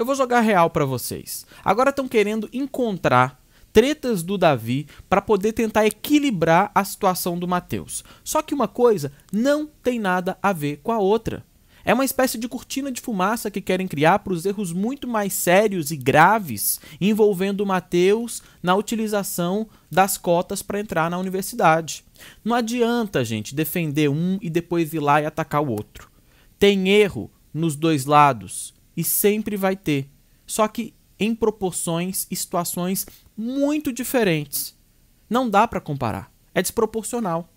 Eu vou jogar real para vocês. Agora estão querendo encontrar tretas do Davi para poder tentar equilibrar a situação do Mateus. Só que uma coisa não tem nada a ver com a outra. É uma espécie de cortina de fumaça que querem criar para os erros muito mais sérios e graves envolvendo o Mateus na utilização das cotas para entrar na universidade. Não adianta, gente, defender um e depois ir lá e atacar o outro. Tem erro nos dois lados e sempre vai ter, só que em proporções e situações muito diferentes. Não dá para comparar, é desproporcional.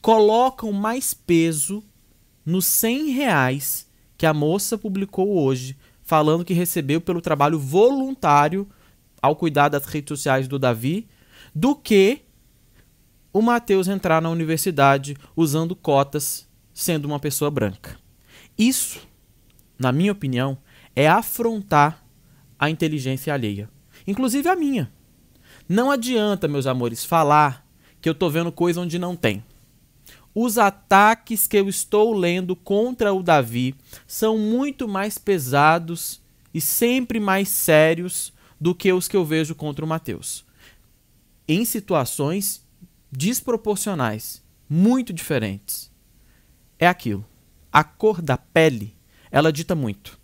Colocam mais peso nos 100 reais que a moça publicou hoje, falando que recebeu pelo trabalho voluntário ao cuidar das redes sociais do Davi, do que o Matheus entrar na universidade usando cotas, sendo uma pessoa branca. Isso, na minha opinião, é afrontar a inteligência alheia, inclusive a minha. Não adianta, meus amores, falar que eu tô vendo coisa onde não tem. Os ataques que eu estou lendo contra o Davi são muito mais pesados e sempre mais sérios do que os que eu vejo contra o Mateus. Em situações desproporcionais, muito diferentes. É aquilo. A cor da pele, ela dita muito.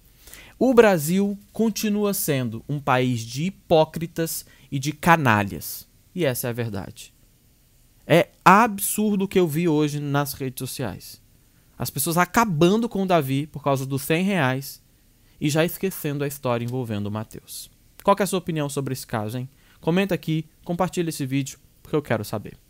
O Brasil continua sendo um país de hipócritas e de canalhas. E essa é a verdade. É absurdo o que eu vi hoje nas redes sociais. As pessoas acabando com o Davi por causa dos 100 reais e já esquecendo a história envolvendo o Matheus. Qual é a sua opinião sobre esse caso, hein? Comenta aqui, compartilha esse vídeo, porque eu quero saber.